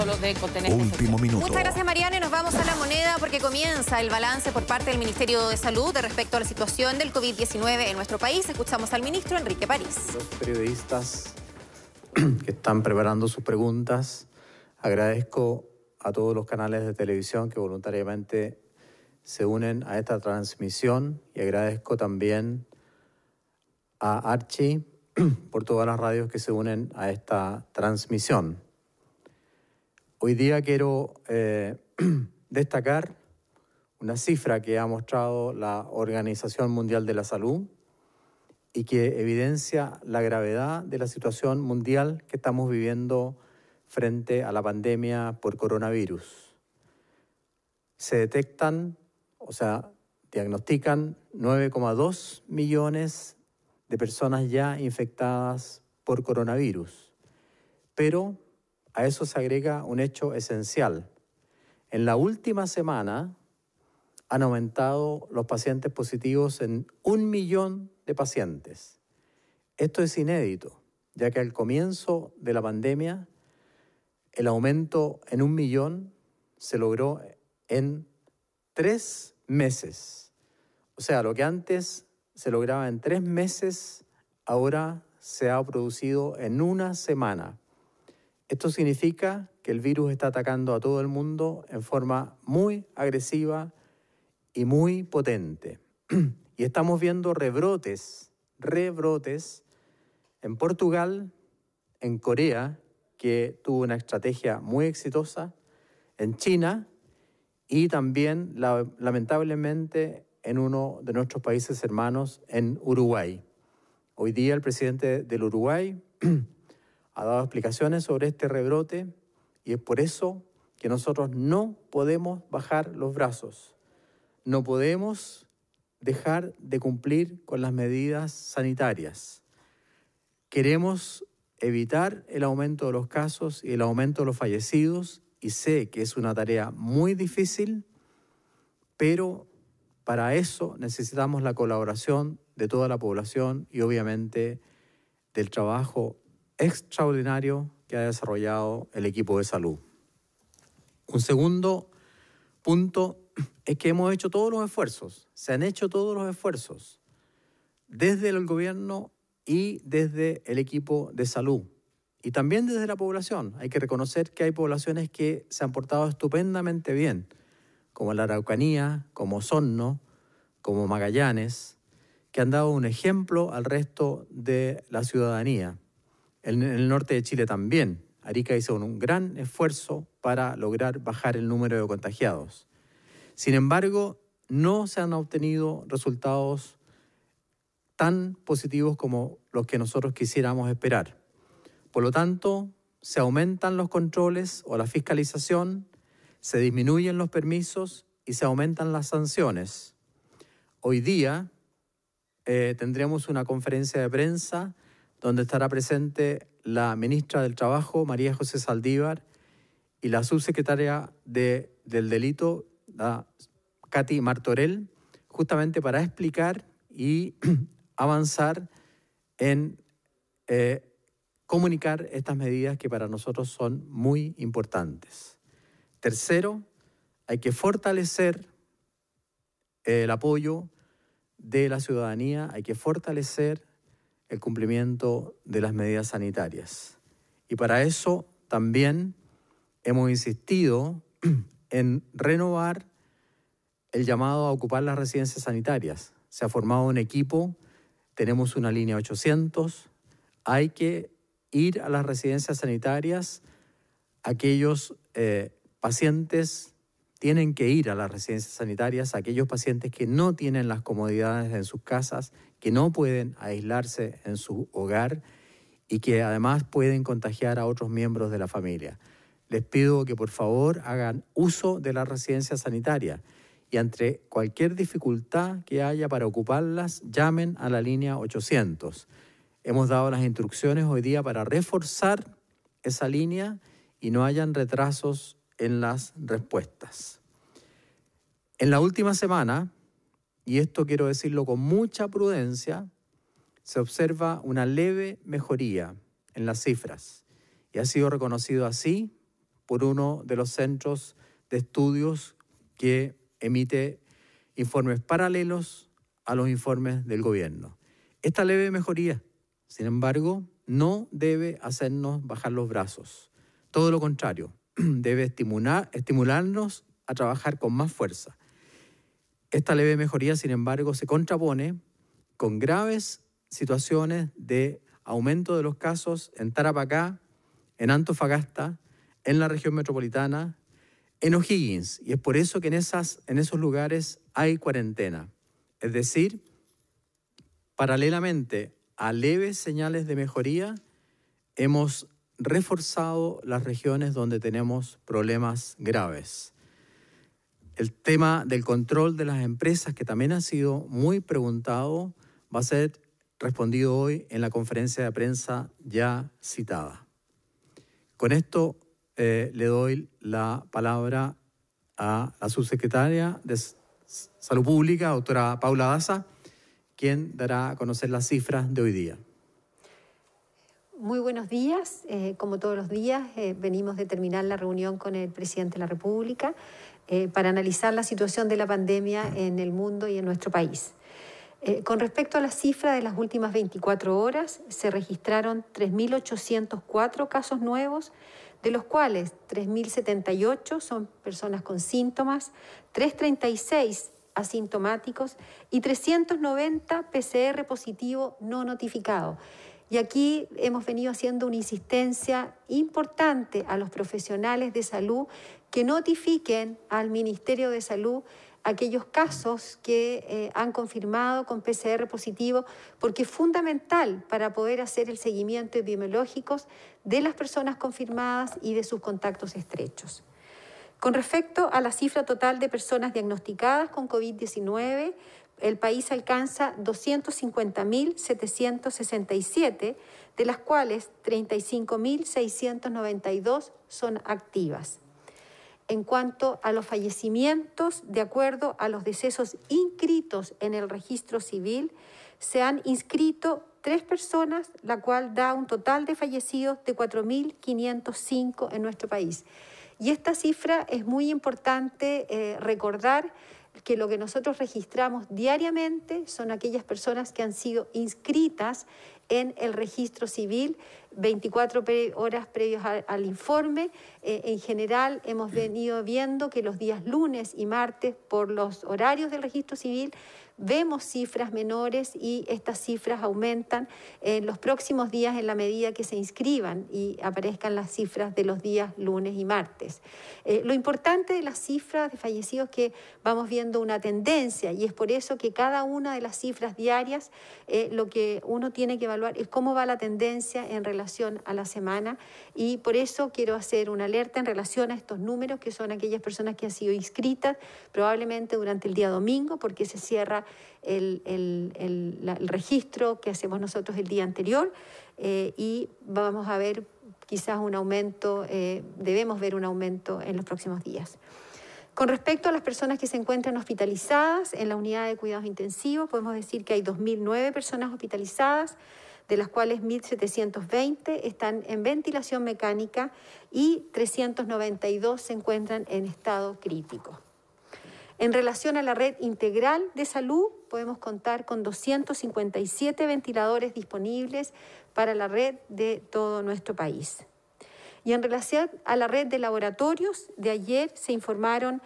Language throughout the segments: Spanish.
Un de este Último minuto. Muchas gracias, Mariana, nos vamos a la moneda porque comienza el balance por parte del Ministerio de Salud de respecto a la situación del COVID-19 en nuestro país. Escuchamos al ministro Enrique París. Los periodistas que están preparando sus preguntas, agradezco a todos los canales de televisión que voluntariamente se unen a esta transmisión y agradezco también a Archie por todas las radios que se unen a esta transmisión. Hoy día quiero eh, destacar una cifra que ha mostrado la Organización Mundial de la Salud y que evidencia la gravedad de la situación mundial que estamos viviendo frente a la pandemia por coronavirus. Se detectan, o sea, diagnostican 9,2 millones de personas ya infectadas por coronavirus, pero a eso se agrega un hecho esencial. En la última semana han aumentado los pacientes positivos en un millón de pacientes. Esto es inédito, ya que al comienzo de la pandemia el aumento en un millón se logró en tres meses. O sea, lo que antes se lograba en tres meses, ahora se ha producido en una semana. Esto significa que el virus está atacando a todo el mundo en forma muy agresiva y muy potente. y estamos viendo rebrotes, rebrotes en Portugal, en Corea, que tuvo una estrategia muy exitosa, en China y también lamentablemente en uno de nuestros países hermanos, en Uruguay. Hoy día el presidente del Uruguay ha dado explicaciones sobre este rebrote y es por eso que nosotros no podemos bajar los brazos, no podemos dejar de cumplir con las medidas sanitarias. Queremos evitar el aumento de los casos y el aumento de los fallecidos y sé que es una tarea muy difícil, pero para eso necesitamos la colaboración de toda la población y obviamente del trabajo extraordinario que ha desarrollado el equipo de salud. Un segundo punto es que hemos hecho todos los esfuerzos, se han hecho todos los esfuerzos desde el gobierno y desde el equipo de salud y también desde la población. Hay que reconocer que hay poblaciones que se han portado estupendamente bien, como la Araucanía, como sonno como Magallanes, que han dado un ejemplo al resto de la ciudadanía. En el norte de Chile también. Arica hizo un gran esfuerzo para lograr bajar el número de contagiados. Sin embargo, no se han obtenido resultados tan positivos como los que nosotros quisiéramos esperar. Por lo tanto, se aumentan los controles o la fiscalización, se disminuyen los permisos y se aumentan las sanciones. Hoy día eh, tendremos una conferencia de prensa donde estará presente la ministra del Trabajo, María José Saldívar, y la subsecretaria de, del Delito, Katy Martorell, justamente para explicar y avanzar en eh, comunicar estas medidas que para nosotros son muy importantes. Tercero, hay que fortalecer eh, el apoyo de la ciudadanía, hay que fortalecer el cumplimiento de las medidas sanitarias. Y para eso también hemos insistido en renovar el llamado a ocupar las residencias sanitarias. Se ha formado un equipo, tenemos una línea 800, hay que ir a las residencias sanitarias aquellos eh, pacientes tienen que ir a las residencias sanitarias aquellos pacientes que no tienen las comodidades en sus casas, que no pueden aislarse en su hogar y que además pueden contagiar a otros miembros de la familia. Les pido que por favor hagan uso de la residencia sanitaria y ante cualquier dificultad que haya para ocuparlas, llamen a la línea 800. Hemos dado las instrucciones hoy día para reforzar esa línea y no hayan retrasos en las respuestas. En la última semana, y esto quiero decirlo con mucha prudencia, se observa una leve mejoría en las cifras y ha sido reconocido así por uno de los centros de estudios que emite informes paralelos a los informes del gobierno. Esta leve mejoría, sin embargo, no debe hacernos bajar los brazos. Todo lo contrario, debe estimular, estimularnos a trabajar con más fuerza. Esta leve mejoría, sin embargo, se contrapone con graves situaciones de aumento de los casos en Tarapacá, en Antofagasta, en la región metropolitana, en O'Higgins. Y es por eso que en, esas, en esos lugares hay cuarentena. Es decir, paralelamente a leves señales de mejoría, hemos reforzado las regiones donde tenemos problemas graves. El tema del control de las empresas, que también ha sido muy preguntado, va a ser respondido hoy en la conferencia de prensa ya citada. Con esto eh, le doy la palabra a la subsecretaria de Salud Pública, doctora Paula Daza, quien dará a conocer las cifras de hoy día. Muy buenos días. Eh, como todos los días, eh, venimos de terminar la reunión con el presidente de la República eh, para analizar la situación de la pandemia en el mundo y en nuestro país. con respecto a la cifra de las últimas 24 horas, se registraron 3.804 casos nuevos, de los cuales 3.078 son personas con síntomas, 336 asintomáticos y 390 PCR positivo no notificado. Y aquí hemos venido haciendo una insistencia importante a los profesionales de salud que notifiquen al Ministerio de Salud aquellos casos que eh, han confirmado con PCR positivo, porque es fundamental para poder hacer el seguimiento epidemiológico de las personas confirmadas y de sus contactos estrechos. Con respecto a la cifra total de personas diagnosticadas con COVID-19, el país alcanza 250.767, de las cuales 35.692 son activas. En cuanto a los fallecimientos, de acuerdo a los decesos inscritos en el registro civil, se han inscrito tres personas, la cual da un total de fallecidos de 4.505 en nuestro país. Y esta cifra es muy importante eh, recordar que lo que nosotros registramos diariamente son aquellas personas que han sido inscritas en el registro civil 24 horas previos al, informe. Eh, en general, hemos venido viendo que los días lunes y martes, por los horarios del registro civil, vemos cifras menores y estas cifras aumentan en los próximos días en la medida que se inscriban y aparezcan las cifras de los días lunes y martes. Eh, lo importante de las cifras de fallecidos es que vamos viendo una tendencia y es por eso que cada una de las cifras diarias eh, lo que uno tiene que evaluar cómo va la tendencia en relación a la semana y por eso quiero hacer una alerta en relación a estos números que son aquellas personas que han sido inscritas probablemente durante el día domingo porque se cierra el, registro que hacemos nosotros el día anterior eh, y vamos a ver quizás un aumento, eh, debemos ver un aumento en los próximos días. Con respecto a las personas que se encuentran hospitalizadas en la unidad de cuidados intensivos, podemos decir que hay 2.009 personas hospitalizadas, de las cuales 1.720 están en ventilación mecánica y 392 se encuentran en estado crítico. En relación a la red integral de salud, podemos contar con 257 ventiladores disponibles para la red de todo nuestro país. Y en relación a la red de laboratorios, de ayer se informaron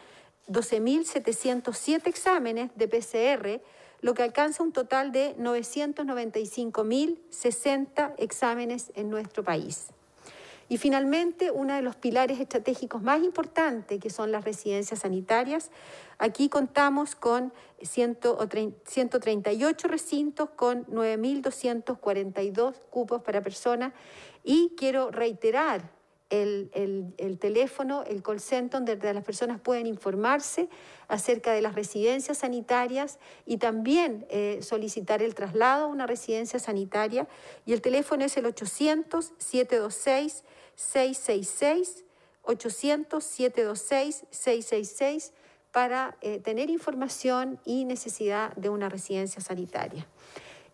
12.707 exámenes de PCR lo que alcanza un total de 995.060 exámenes en nuestro país. Y finalmente, uno de los pilares estratégicos más importantes, que son las residencias sanitarias, aquí contamos con 138 recintos con 9.242 cupos para personas. Y quiero reiterar el, teléfono, el call center, donde las personas pueden informarse acerca de las residencias sanitarias y también eh, solicitar el traslado a una residencia sanitaria. Y el teléfono es el 800-726-666, 800-726-666 para eh, tener información y necesidad de una residencia sanitaria.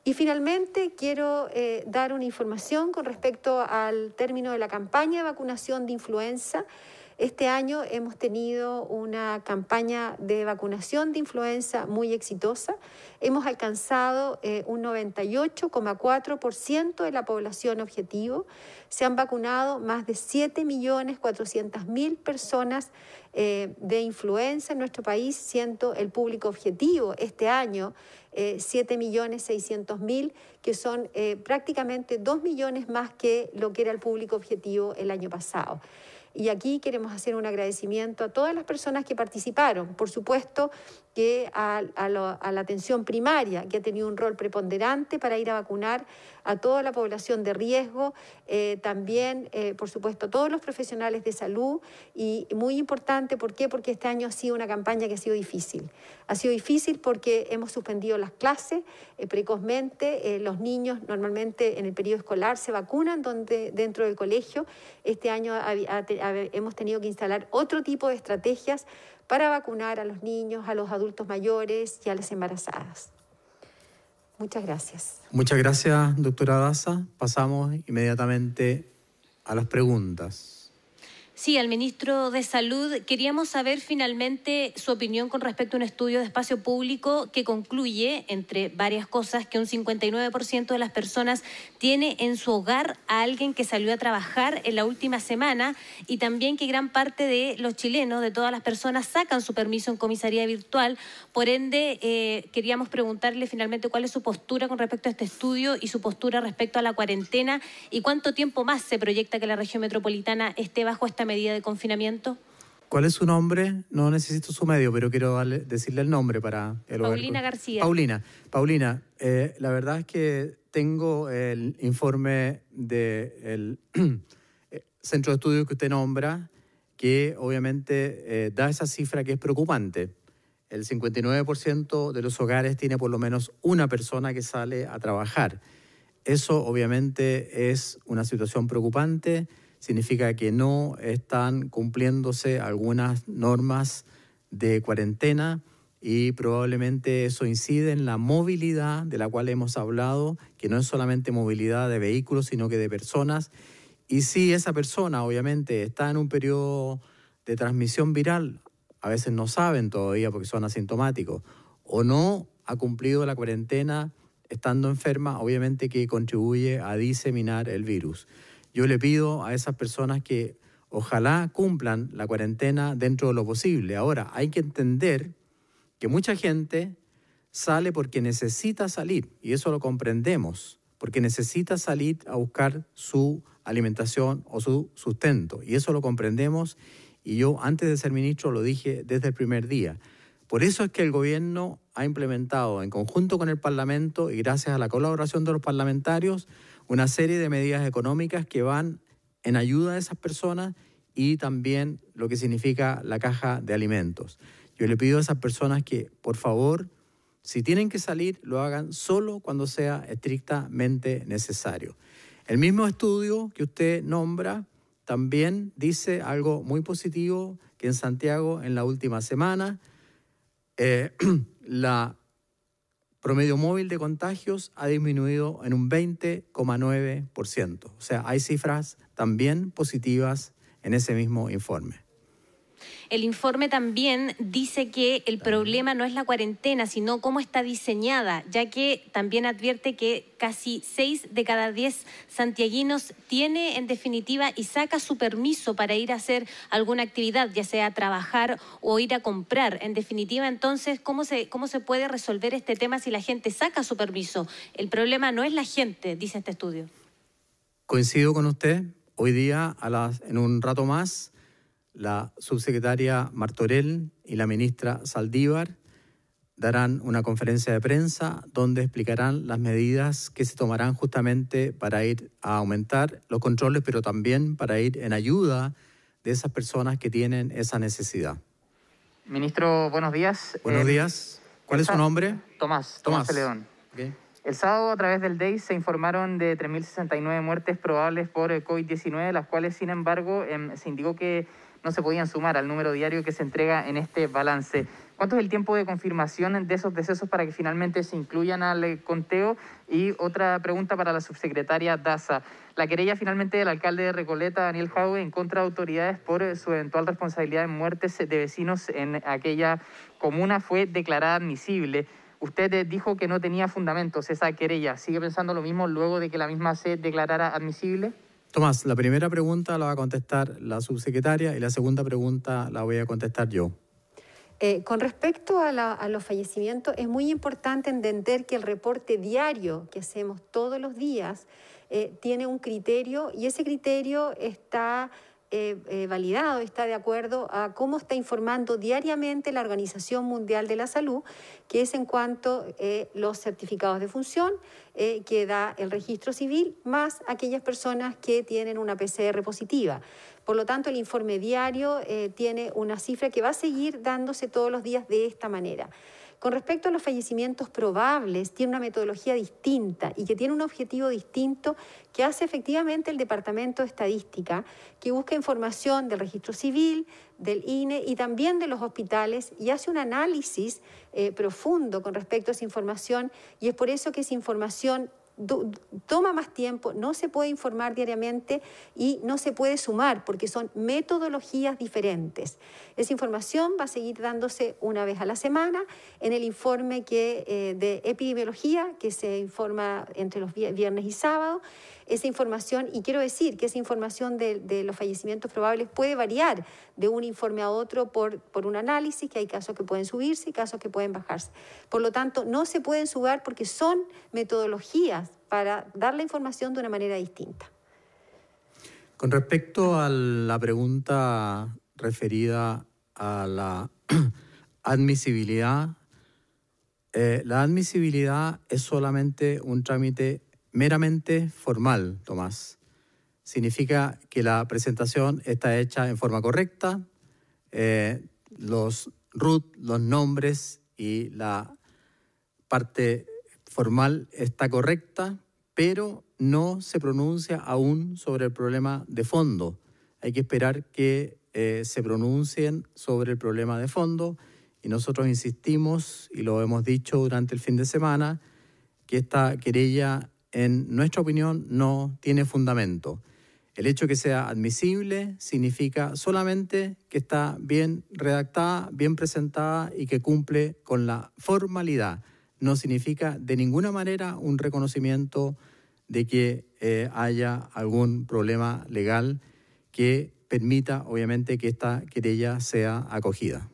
Y finalmente quiero eh, dar una información con respecto al término de la campaña de vacunación de influenza. Este año hemos tenido una campaña de vacunación de influenza muy exitosa. Hemos alcanzado eh, un 98,4% de la población objetivo. Se han vacunado más de 7.400.000 personas eh, de influenza en nuestro país, siendo el público objetivo este año eh, 7.600.000, que son eh, prácticamente 2 millones más que lo que era el público objetivo el año pasado. Y aquí queremos hacer un agradecimiento a todas las personas que participaron, por supuesto que a, la atención primaria, que ha tenido un rol preponderante para ir a vacunar a toda la población de riesgo, eh, también, eh, por supuesto, a todos los profesionales de salud y muy importante, ¿por qué? Porque este año ha sido una campaña que ha sido difícil. Ha sido difícil porque hemos suspendido las clases eh, precozmente, los niños normalmente en el periodo escolar se vacunan donde, dentro del colegio, este año hemos tenido que instalar otro tipo de estrategias para vacunar a los niños, a los adultos mayores y a las embarazadas. Muchas gracias. Muchas gracias, doctora Daza. Pasamos inmediatamente a las preguntas. Sí, al ministro de Salud. Queríamos saber finalmente su opinión con respecto a un estudio de espacio público que concluye, entre varias cosas, que un 59% de las personas tiene en su hogar a alguien que salió a trabajar en la última semana y también que gran parte de los chilenos, de todas las personas, sacan su permiso en comisaría virtual. Por ende, eh, queríamos preguntarle finalmente cuál es su postura con respecto a este estudio y su postura respecto a la cuarentena y cuánto tiempo más se proyecta que la región metropolitana esté bajo esta medida de confinamiento? ¿Cuál es su nombre? No necesito su medio, pero quiero decirle el nombre para... El Paulina García. Paulina, Paulina, eh, la verdad es que tengo el informe del eh, centro de estudios que usted nombra, que obviamente eh, da esa cifra que es preocupante. El 59% de los hogares tiene por lo menos una persona que sale a trabajar. Eso obviamente es una situación preocupante significa que no están cumpliéndose algunas normas de cuarentena y probablemente eso incide en la movilidad de la cual hemos hablado, que no es solamente movilidad de vehículos, sino que de personas. Y si esa persona obviamente está en un periodo de transmisión viral, a veces no saben todavía porque son asintomáticos, o no ha cumplido la cuarentena estando enferma, obviamente que contribuye a diseminar el virus. Yo le pido a esas personas que ojalá cumplan la cuarentena dentro de lo posible. Ahora, hay que entender que mucha gente sale porque necesita salir, y eso lo comprendemos, porque necesita salir a buscar su alimentación o su sustento, y eso lo comprendemos, y yo antes de ser ministro lo dije desde el primer día. Por eso es que el gobierno ha implementado en conjunto con el Parlamento y gracias a la colaboración de los parlamentarios una serie de medidas económicas que van en ayuda de esas personas y también lo que significa la caja de alimentos. Yo le pido a esas personas que, por favor, si tienen que salir, lo hagan solo cuando sea estrictamente necesario. El mismo estudio que usted nombra también dice algo muy positivo que en Santiago en la última semana eh, la promedio móvil de contagios ha disminuido en un 20,9%. O sea, hay cifras también positivas en ese mismo informe. El informe también dice que el problema no es la cuarentena, sino cómo está diseñada, ya que también advierte que casi 6 de cada 10 santiaguinos tiene en definitiva y saca su permiso para ir a hacer alguna actividad, ya sea trabajar o ir a comprar. En definitiva, entonces, ¿cómo se, puede resolver este tema si la gente saca su permiso? El problema no es la gente, dice este estudio. Coincido con usted. Hoy día, en un rato más, la subsecretaria Martorell y la ministra Saldívar darán una conferencia de prensa donde explicarán las medidas que se tomarán justamente para ir a aumentar los controles, pero también para ir en ayuda de esas personas que tienen esa necesidad. Ministro, buenos días. Buenos días. ¿Cuál es su nombre? Tomás. Tomás, León. El sábado, a través del DEI, se informaron de 3.069 muertes probables por COVID-19, las cuales, sin embargo, em, se indicó que no se podían sumar al número diario que se entrega en este balance. ¿Cuánto es el tiempo de confirmación de esos decesos para que finalmente se incluyan al eh, conteo? Y otra pregunta para la subsecretaria Daza. La querella finalmente del alcalde de Recoleta, Daniel Jaue, en contra de autoridades por eh, su eventual responsabilidad en muertes de vecinos en aquella comuna fue declarada admisible. Usted eh, dijo que no tenía fundamentos esa querella. ¿Sigue pensando lo mismo luego de que la misma se declarara admisible? Tomás, la primera pregunta la va a contestar la subsecretaria y la segunda pregunta la voy a contestar yo. Eh, con respecto a, los fallecimientos, es muy importante entender que el reporte diario que hacemos todos los días eh, tiene un criterio y ese criterio está eh, eh, validado, está de acuerdo a cómo está informando diariamente la Organización Mundial de la Salud, que es en cuanto a eh, los certificados de función que da el registro civil, más aquellas personas que tienen una PCR positiva. Por lo tanto, el informe diario tiene una cifra que va a seguir dándose todos los días de esta manera. Con respecto a los fallecimientos probables, tiene una metodología distinta y que tiene un objetivo distinto que hace efectivamente el Departamento de Estadística, que busca información del registro civil, del INE y también de los hospitales y hace un análisis eh, profundo con respecto a esa información y es por eso que esa información toma más tiempo, no se puede informar diariamente y no se puede sumar porque son metodologías diferentes. Esa información va a seguir dándose una vez a la semana en el informe que, eh, de epidemiología que se informa entre los viernes y sábado esa información, y quiero decir que esa información de, los fallecimientos probables puede variar de un informe a otro por, por un análisis, que hay casos que pueden subirse y casos que pueden bajarse. Por lo tanto, no se pueden subar porque son metodologías para dar la información de una manera distinta. Con respecto a la pregunta referida a la admisibilidad, eh, la admisibilidad es solamente un trámite meramente formal, Tomás. Significa que la presentación está hecha en forma correcta, eh, los root, los nombres y la parte formal está correcta, pero no se pronuncia aún sobre el problema de fondo. Hay que esperar que eh, se pronuncien sobre el problema de fondo y nosotros insistimos, y lo hemos dicho durante el fin de semana, que esta querella en nuestra opinión, no tiene fundamento. El hecho que sea admisible significa solamente que está bien redactada, bien presentada y que cumple con la formalidad. No significa de ninguna manera un reconocimiento de que eh, haya algún problema legal que permita, obviamente, que esta querella sea acogida.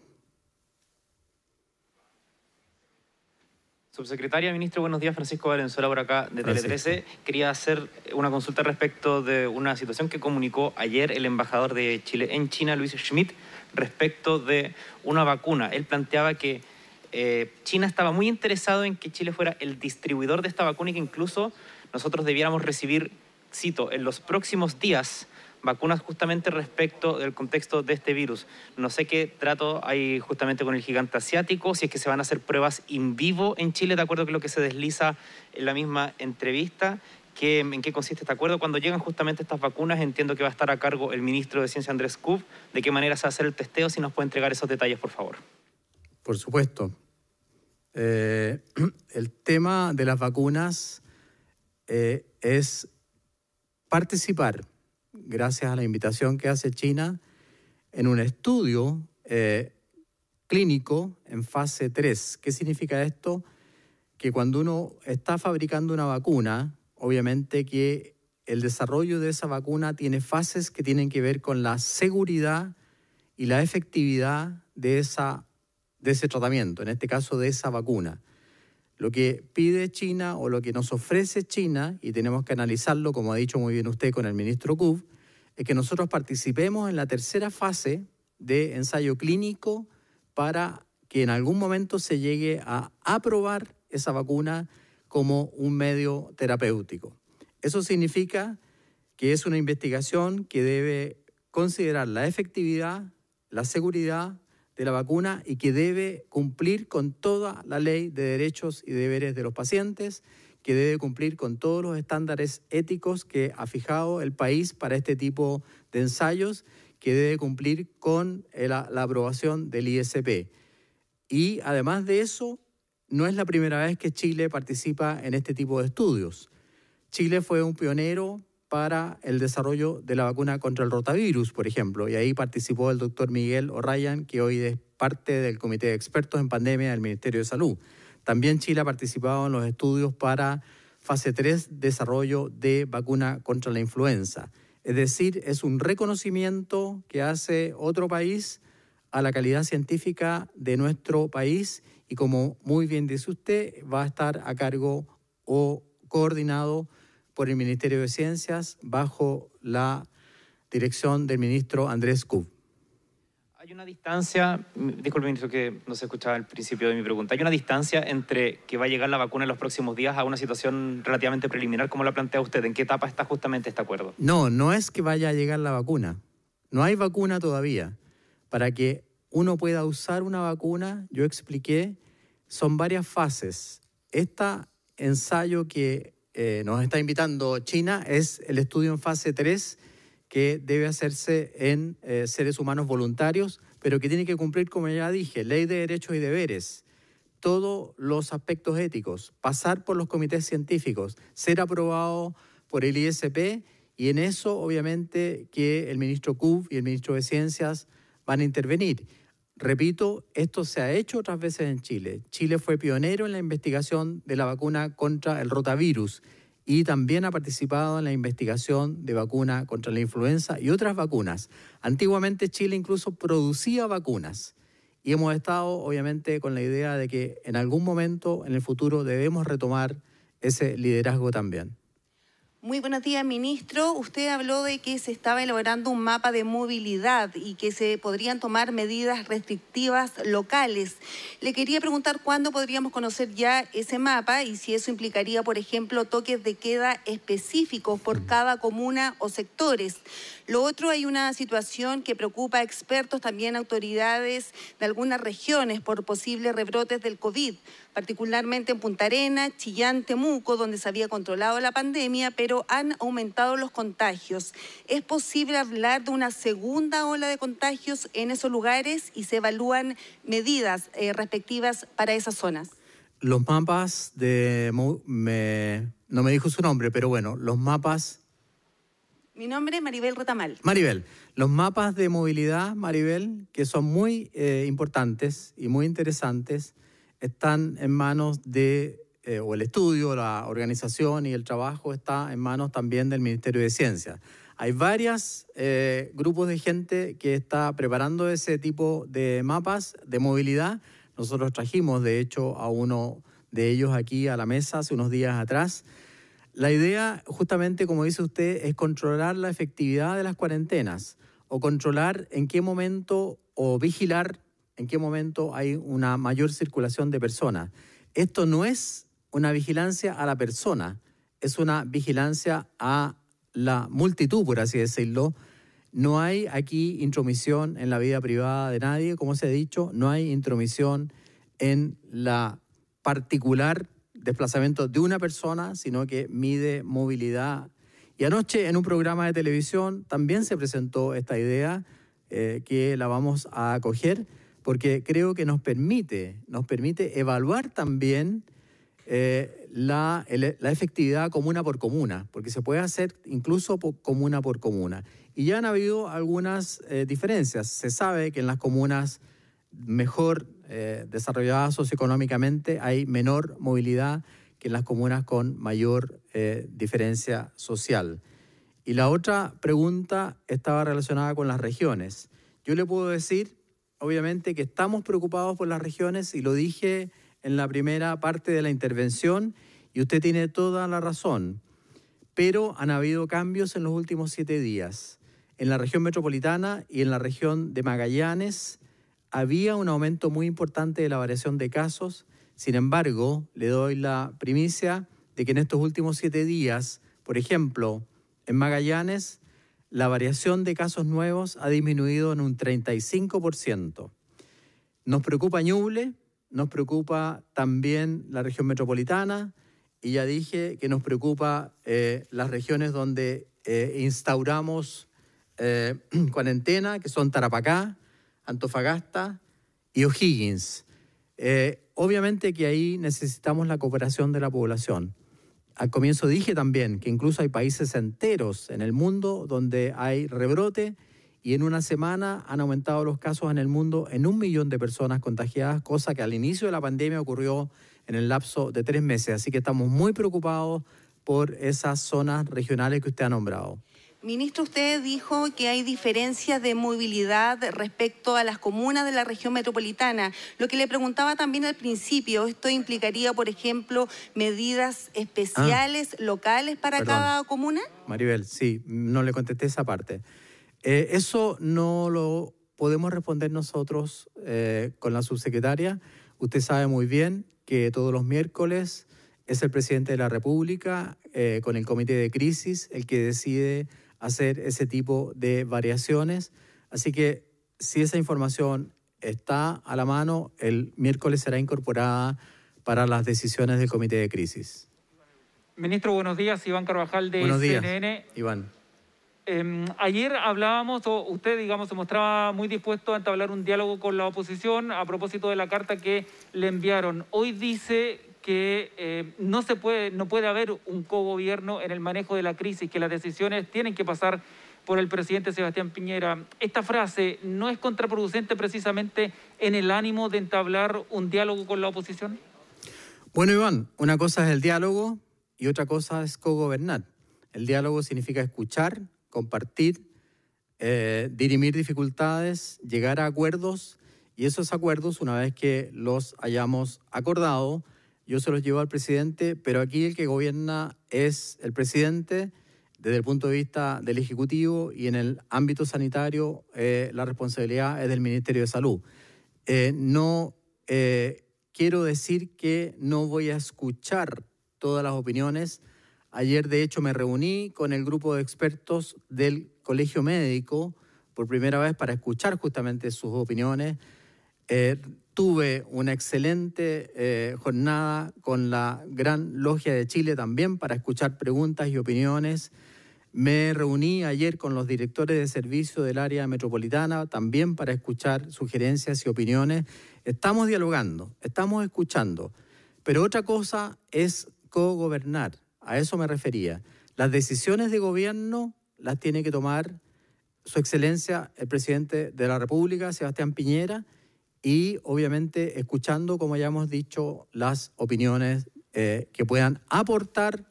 Subsecretaria, ministro, buenos días. Francisco Valenzuela por acá de Tele13. Quería hacer una consulta respecto de una situación que comunicó ayer el embajador de Chile en China, Luis Schmidt, respecto de una vacuna. Él planteaba que eh, China estaba muy interesado en que Chile fuera el distribuidor de esta vacuna y que incluso nosotros debiéramos recibir, cito, en los próximos días vacunas justamente respecto del contexto de este virus. No sé qué trato hay justamente con el gigante asiático, si es que se van a hacer pruebas en vivo en Chile, de acuerdo con lo que se desliza en la misma entrevista. ¿En qué consiste este acuerdo? Cuando llegan justamente estas vacunas, entiendo que va a estar a cargo el ministro de Ciencia Andrés Kub. ¿De qué manera se va a hacer el testeo? Si nos puede entregar esos detalles, por favor. Por supuesto. Eh, el tema de las vacunas eh, es participar gracias a la invitación que hace China, en un estudio eh, clínico en fase 3. ¿Qué significa esto? Que cuando uno está fabricando una vacuna, obviamente que el desarrollo de esa vacuna tiene fases que tienen que ver con la seguridad y la efectividad de, esa, de ese tratamiento, en este caso de esa vacuna. Lo que pide China o lo que nos ofrece China, y tenemos que analizarlo, como ha dicho muy bien usted con el ministro kuv es eh, que nosotros participemos en la tercera fase de ensayo clínico para que en algún momento se llegue a aprobar esa vacuna como un medio terapéutico. Eso significa que es una investigación que debe considerar la efectividad, la seguridad de la vacuna y que debe cumplir con toda la ley de derechos y deberes de los pacientes, que debe cumplir con todos los estándares éticos que ha fijado el país para este tipo de ensayos, que debe cumplir con eh, la, aprobación del ISP. Y además de eso, no es la primera vez que Chile participa en este tipo de estudios. Chile fue un pionero para el desarrollo de la vacuna contra el rotavirus, por ejemplo, y ahí participó el doctor Miguel O'Ryan, que hoy es parte del Comité de Expertos en Pandemia del Ministerio de Salud. También Chile ha participado en los estudios para fase 3, desarrollo de vacuna contra la influenza. Es decir, es un reconocimiento que hace otro país a la calidad científica de nuestro país y como muy bien dice usted, va a estar a cargo o coordinado por el Ministerio de Ciencias bajo la dirección del ministro Andrés Kub una distancia, mm, disculpe ministro que no se escuchaba al principio de mi pregunta, hay una distancia entre que va a llegar la vacuna en los próximos días a una situación relativamente preliminar como la plantea usted. ¿En qué etapa está justamente este acuerdo? No, no es que vaya a llegar la vacuna. No hay vacuna todavía. Para que uno pueda usar una vacuna, yo expliqué, son varias fases. Este ensayo que eh, nos está invitando China es el estudio en fase 3 que debe hacerse en eh, seres humanos voluntarios, pero que tiene que cumplir, como ya dije, ley de derechos y deberes, todos los aspectos éticos, pasar por los comités científicos, ser aprobado por el ISP y en eso obviamente que el ministro cub y el ministro de Ciencias van a intervenir. Repito, esto se ha hecho otras veces en Chile. Chile fue pionero en la investigación de la vacuna contra el rotavirus y también ha participado en la investigación de vacuna contra la influenza y otras vacunas. Antiguamente Chile incluso producía vacunas y hemos estado obviamente con la idea de que en algún momento en el futuro debemos retomar ese liderazgo también. Muy buenos días, ministro. Usted habló de que se estaba elaborando un mapa de movilidad y que se podrían tomar medidas restrictivas locales. Le quería preguntar cuándo podríamos conocer ya ese mapa y si eso implicaría, por ejemplo, toques de queda específicos por cada comuna o sectores. Lo otro, hay una situación que preocupa a expertos, también autoridades de algunas regiones por posibles rebrotes del COVID, particularmente en Punta Arena, Chillán, Temuco, donde se había controlado la pandemia, pero han aumentado los contagios. ¿Es posible hablar de una segunda ola de contagios en esos lugares y se evalúan medidas eh, respectivas para esas zonas? Los mapas de... no me dijo su nombre, pero bueno, los mapas... Mi nombre es Maribel Retamal. Maribel, los mapas de movilidad, Maribel, que son muy eh, importantes y muy interesantes, están en manos de eh, o el estudio, la organización y el trabajo está en manos también del Ministerio de Ciencia. Hay varios eh, grupos de gente que está preparando ese tipo de mapas de movilidad. Nosotros trajimos, de hecho, a uno de ellos aquí a la mesa hace unos días atrás. La idea, justamente como dice usted, es controlar la efectividad de las cuarentenas o controlar en qué momento o vigilar en qué momento hay una mayor circulación de personas. Esto no es una vigilancia a la persona, es una vigilancia a la multitud, por así decirlo. No hay aquí intromisión en la vida privada de nadie, como se ha dicho, no hay intromisión en la particular desplazamiento de una persona, sino que mide movilidad. Y anoche en un programa de televisión también se presentó esta idea eh, que la vamos a acoger porque creo que nos permite, nos permite evaluar también eh, la, efectividad comuna por comuna, porque se puede hacer incluso por comuna por comuna. Y ya han habido algunas eh, diferencias. Se sabe que en las comunas mejor eh, desarrolladas socioeconómicamente hay menor movilidad que en las comunas con mayor diferencia social. Y la otra pregunta estaba relacionada con las regiones. Yo le puedo decir, obviamente, que estamos preocupados por las regiones y lo dije en la primera parte de la intervención y usted tiene toda la razón, pero han habido cambios en los últimos siete días. En la región metropolitana y en la región de Magallanes había un aumento muy importante de la variación de casos, sin embargo, le doy la primicia de que en estos últimos siete días, por ejemplo, en Magallanes, la variación de casos nuevos ha disminuido en un 35%. Nos preocupa Ñuble, nos preocupa también la región metropolitana y ya dije que nos preocupa eh, las regiones donde eh, instauramos eh, cuarentena, que son Tarapacá, Antofagasta y O'Higgins. obviamente que ahí necesitamos la cooperación de la población. Al comienzo dije también que incluso hay países enteros en el mundo donde hay rebrote y en una semana han aumentado los casos en el mundo en un millón de personas contagiadas, cosa que al inicio de la pandemia ocurrió en el lapso de tres meses. Así que estamos muy preocupados por esas zonas regionales que usted ha nombrado. Ministro, usted dijo que hay diferencias de movilidad respecto a las comunas de la región metropolitana. Lo que le preguntaba también al principio, esto implicaría, por ejemplo, medidas especiales ah, locales para cada comuna? Maribel, sí, no le contesté esa parte. Eh, eso no lo podemos responder nosotros eh, con la subsecretaria. Usted sabe muy bien que todos los miércoles es el presidente de la República eh, con el comité de crisis el que decide hacer ese tipo de variaciones. Así que si esa información está a la mano, el miércoles será incorporada para las decisiones del comité de crisis. Ministro, buenos días. Iván Carvajal de buenos días, Iván. Em, ayer hablábamos, usted, digamos, se mostraba muy dispuesto a entablar un diálogo con la oposición a propósito de la carta que le enviaron. Hoy dice que eh, no se puede, no puede haber un cogobierno en el manejo de la crisis, que las decisiones tienen que pasar por el presidente Sebastián Piñera. Esta frase no es contraproducente precisamente en el ánimo de entablar un diálogo con la oposición. Bueno, Iván, una cosa es el diálogo y otra cosa es cogobernar. El diálogo significa escuchar, compartir, eh, dirimir dificultades, llegar a acuerdos y esos acuerdos, una vez que los hayamos acordado, yo se los llevo al presidente, pero aquí el que gobierna es el presidente desde el punto de vista del Ejecutivo y en el ámbito sanitario eh, la responsabilidad es del Ministerio de Salud. Eh, no quiero decir que no voy a escuchar todas las opiniones Ayer, de hecho, me reuní con el grupo de expertos del Colegio Médico por primera vez para escuchar justamente sus opiniones. Eh, tuve una excelente eh, jornada con la Gran Logia de Chile también para escuchar preguntas y opiniones. Me reuní ayer con los directores de servicio del área metropolitana también para escuchar sugerencias y opiniones. Estamos dialogando, estamos escuchando, pero otra cosa es cogobernar. A eso me refería. Las decisiones de gobierno las tiene que tomar Su Excelencia el presidente de la República, Sebastián Piñera, y obviamente escuchando, como ya hemos dicho, las opiniones eh, que puedan aportar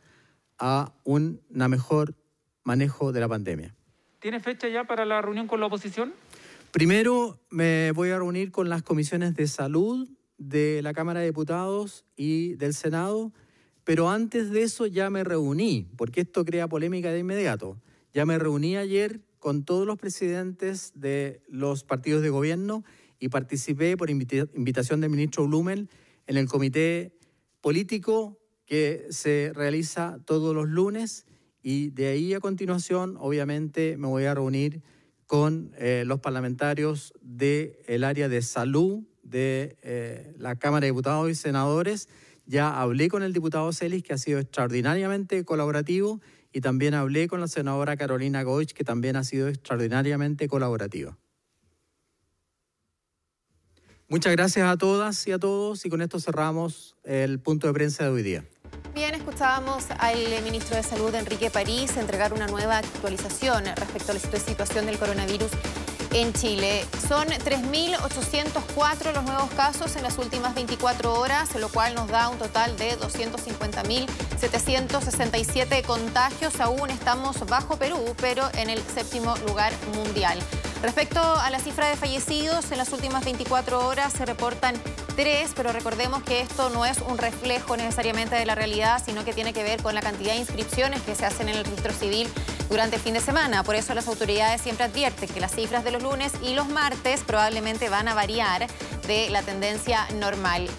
a un mejor manejo de la pandemia. ¿Tiene fecha ya para la reunión con la oposición? Primero me voy a reunir con las comisiones de salud de la Cámara de Diputados y del Senado pero antes de eso ya me reuní, porque esto crea polémica de inmediato. Ya me reuní ayer con todos los presidentes de los partidos de gobierno y participé por invitación del ministro Blumen en el comité político que se realiza todos los lunes y de ahí a continuación obviamente me voy a reunir con eh, los parlamentarios del área de salud de eh, la Cámara de Diputados y Senadores ya hablé con el diputado Celis, que ha sido extraordinariamente colaborativo, y también hablé con la senadora Carolina Goich, que también ha sido extraordinariamente colaborativa. Muchas gracias a todas y a todos, y con esto cerramos el punto de prensa de hoy día. Bien, escuchábamos al ministro de Salud, Enrique París, entregar una nueva actualización respecto a la situación del coronavirus en Chile. Son 3.804 los nuevos casos en las últimas 24 horas, lo cual nos da un total de 250.767 contagios. Aún estamos bajo Perú, pero en el séptimo lugar mundial. Respecto a la cifra de fallecidos, en las últimas 24 horas se reportan tres, pero recordemos que esto no es un reflejo necesariamente de la realidad, sino que tiene que ver con la cantidad de inscripciones que se hacen en el registro civil durante el fin de semana. Por eso las autoridades siempre advierten que las cifras de los lunes y los martes probablemente van a variar de la tendencia normal.